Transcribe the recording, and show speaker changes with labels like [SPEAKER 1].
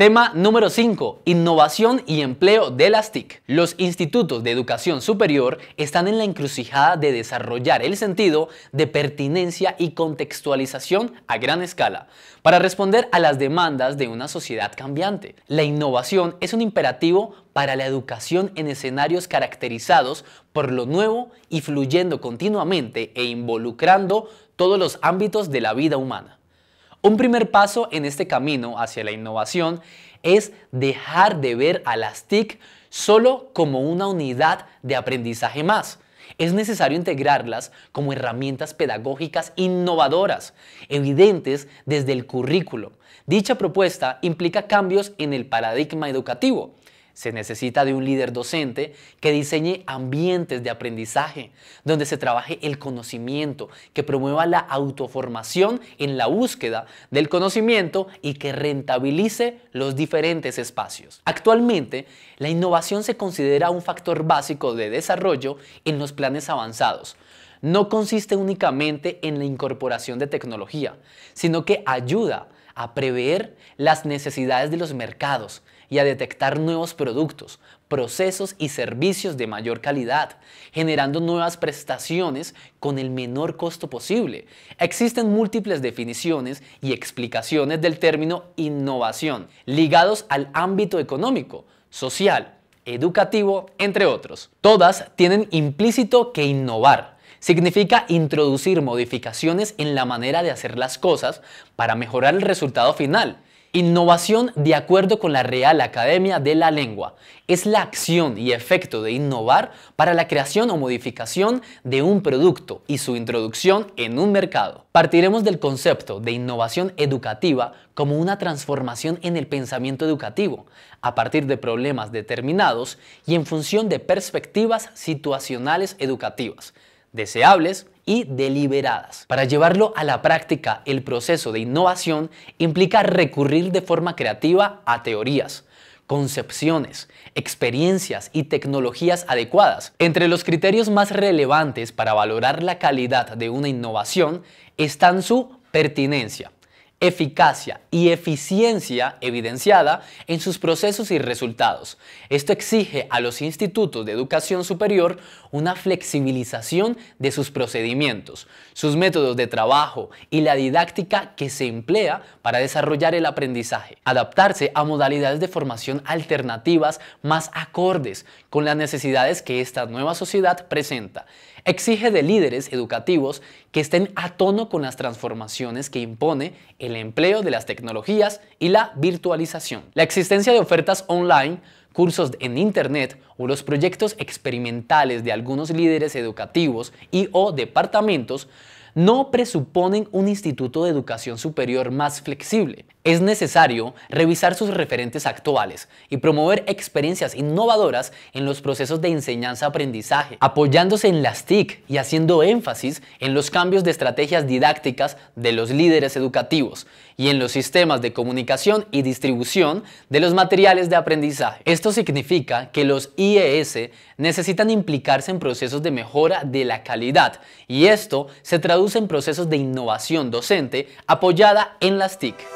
[SPEAKER 1] Tema número 5. Innovación y empleo de las TIC. Los institutos de educación superior están en la encrucijada de desarrollar el sentido de pertinencia y contextualización a gran escala para responder a las demandas de una sociedad cambiante. La innovación es un imperativo para la educación en escenarios caracterizados por lo nuevo y fluyendo continuamente e involucrando todos los ámbitos de la vida humana. Un primer paso en este camino hacia la innovación es dejar de ver a las TIC solo como una unidad de aprendizaje más. Es necesario integrarlas como herramientas pedagógicas innovadoras, evidentes desde el currículo. Dicha propuesta implica cambios en el paradigma educativo, se necesita de un líder docente que diseñe ambientes de aprendizaje, donde se trabaje el conocimiento, que promueva la autoformación en la búsqueda del conocimiento y que rentabilice los diferentes espacios. Actualmente, la innovación se considera un factor básico de desarrollo en los planes avanzados, no consiste únicamente en la incorporación de tecnología, sino que ayuda a prever las necesidades de los mercados, y a detectar nuevos productos, procesos y servicios de mayor calidad, generando nuevas prestaciones con el menor costo posible. Existen múltiples definiciones y explicaciones del término innovación, ligados al ámbito económico, social, educativo, entre otros. Todas tienen implícito que innovar. Significa introducir modificaciones en la manera de hacer las cosas para mejorar el resultado final Innovación, de acuerdo con la Real Academia de la Lengua, es la acción y efecto de innovar para la creación o modificación de un producto y su introducción en un mercado. Partiremos del concepto de innovación educativa como una transformación en el pensamiento educativo, a partir de problemas determinados y en función de perspectivas situacionales educativas, deseables y deliberadas. Para llevarlo a la práctica, el proceso de innovación implica recurrir de forma creativa a teorías, concepciones, experiencias y tecnologías adecuadas. Entre los criterios más relevantes para valorar la calidad de una innovación están su pertinencia, eficacia y eficiencia evidenciada en sus procesos y resultados. Esto exige a los institutos de educación superior una flexibilización de sus procedimientos, sus métodos de trabajo y la didáctica que se emplea para desarrollar el aprendizaje, adaptarse a modalidades de formación alternativas más acordes con las necesidades que esta nueva sociedad presenta Exige de líderes educativos que estén a tono con las transformaciones que impone el empleo de las tecnologías y la virtualización. La existencia de ofertas online cursos en Internet o los proyectos experimentales de algunos líderes educativos y o departamentos no presuponen un instituto de educación superior más flexible. Es necesario revisar sus referentes actuales y promover experiencias innovadoras en los procesos de enseñanza-aprendizaje, apoyándose en las TIC y haciendo énfasis en los cambios de estrategias didácticas de los líderes educativos y en los sistemas de comunicación y distribución de los materiales de aprendizaje. Esto significa que los IES necesitan implicarse en procesos de mejora de la calidad y esto se traduce en procesos de innovación docente apoyada en las TIC.